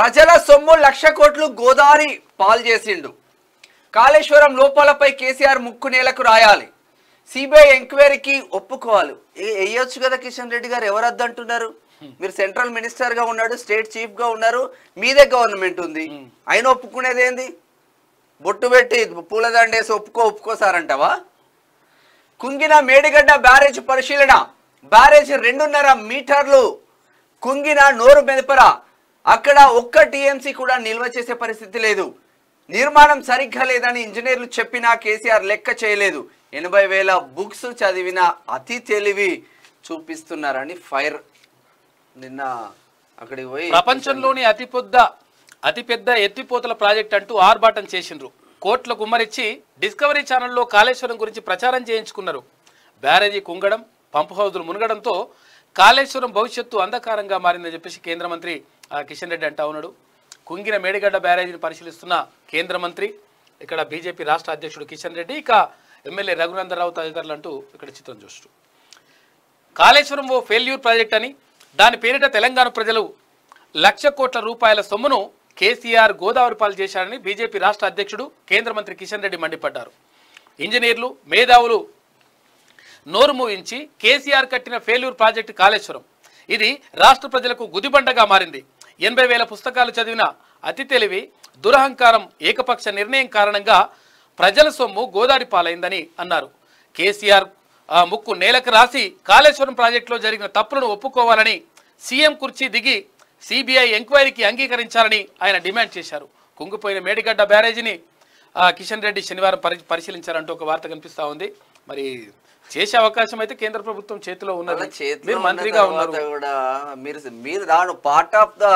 ప్రజల సొమ్ము లక్ష కోట్లు గోదావరి పాలు చేసిండు కాళేశ్వరం లోపాలపై కేసీఆర్ ముక్కు నేలకు రాయాలి సిబిఐ ఎంక్వైరీకి ఒప్పుకోవాలి వేయొచ్చు కదా కిషన్ రెడ్డి గారు ఎవరు వద్దంటున్నారు మీరు సెంట్రల్ మినిస్టర్ గా ఉన్నాడు స్టేట్ చీఫ్ గా ఉన్నారు మీదే గవర్నమెంట్ ఉంది ఆయన ఒప్పుకునేది ఏంది బొట్టు పెట్టి పూలదండేసి ఒప్పుకో ఒప్పుకోసారంటవా కుంగిన మేడిగడ్డ బ్యారేజ్ పరిశీలన బ్యారేజ్ రెండున్నర మీటర్లు కుంగిన నోరు మెదపరా అక్కడ ఒక్క టీఎంసీ కూడా నిల్వ చేసే పరిస్థితి లేదు నిర్మాణం సరిగ్గా లేదని ఇంజనీర్లు చెప్పినా కేసీఆర్ లెక్క చేయలేదు ఎనభై వేల బుక్స్ చదివిన అతి తెలివి చూపిస్తున్నారని ఫైర్ నిన్న అక్కడికి పోయి ప్రపంచంలోని అతి పెద్ద అతిపెద్ద ఎత్తిపోతల ప్రాజెక్ట్ అంటూ ఆర్భాటం చేసిండ్రు కోట్ల గుమ్మరిచ్చి డిస్కవరీ ఛానల్లో కాళేశ్వరం గురించి ప్రచారం చేయించుకున్నారు బ్యారేజీ కుంగడం పంప్ హౌజులు మునగడంతో కాళేశ్వరం భవిష్యత్తు అంధకారంగా మారిందని చెప్పేసి కేంద్ర మంత్రి కిషన్ రెడ్డి అంటా ఉన్నాడు కుంగిన మేడిగడ్డ బ్యారేజీని పరిశీలిస్తున్న కేంద్ర మంత్రి ఇక్కడ బీజేపీ రాష్ట్ర అధ్యక్షుడు కిషన్ రెడ్డి ఇక ఎమ్మెల్యే రఘునందరావు తదితరులు అంటూ ఇక్కడ చిత్రం చూస్తూ కాళేశ్వరం ఓ ఫెయిల్యూర్ ప్రాజెక్ట్ అని దాని పేరిట తెలంగాణ ప్రజలు లక్ష కోట్ల రూపాయల సొమ్మును కేసీఆర్ గోదావరి పాలు చేశారని బీజేపీ రాష్ట్ర అధ్యక్షుడు కేంద్ర మంత్రి కిషన్ రెడ్డి మండిపడ్డారు ఇంజనీర్లు మేధావులు నోరు మూయించి కేసీఆర్ కట్టిన ఫెయిల్యూర్ ప్రాజెక్టు కాళేశ్వరం ఇది రాష్ట్ర ప్రజలకు గుదిబండగా మారింది ఎనభై వేల పుస్తకాలు చదివిన అతి తెలివి దురహంకారం ఏకపక్ష నిర్ణయం కారణంగా ప్రజల సొమ్ము గోదాడి పాలైందని అన్నారు కేసీఆర్ ముక్కు నేలకు రాసి కాళేశ్వరం ప్రాజెక్టులో జరిగిన తప్పులను ఒప్పుకోవాలని సీఎం కుర్చీ దిగి సిబిఐ ఎంక్వైరీకి అంగీకరించాలని ఆయన డిమాండ్ చేశారు కుంగిపోయిన మేడిగడ్డ బ్యారేజీని కిషన్ రెడ్డి శనివారం పరిశీలించారంటూ ఒక వార్త కనిపిస్తా ఉంది మరి చేసే అవకాశం అయితే కేంద్ర ప్రభుత్వం చేతిలో ఉన్నది మంత్రిగా ఉన్నారు కూడా మీరు మీరు part of the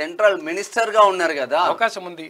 central minister గా ఉన్నారు కదా అవకాశం ఉంది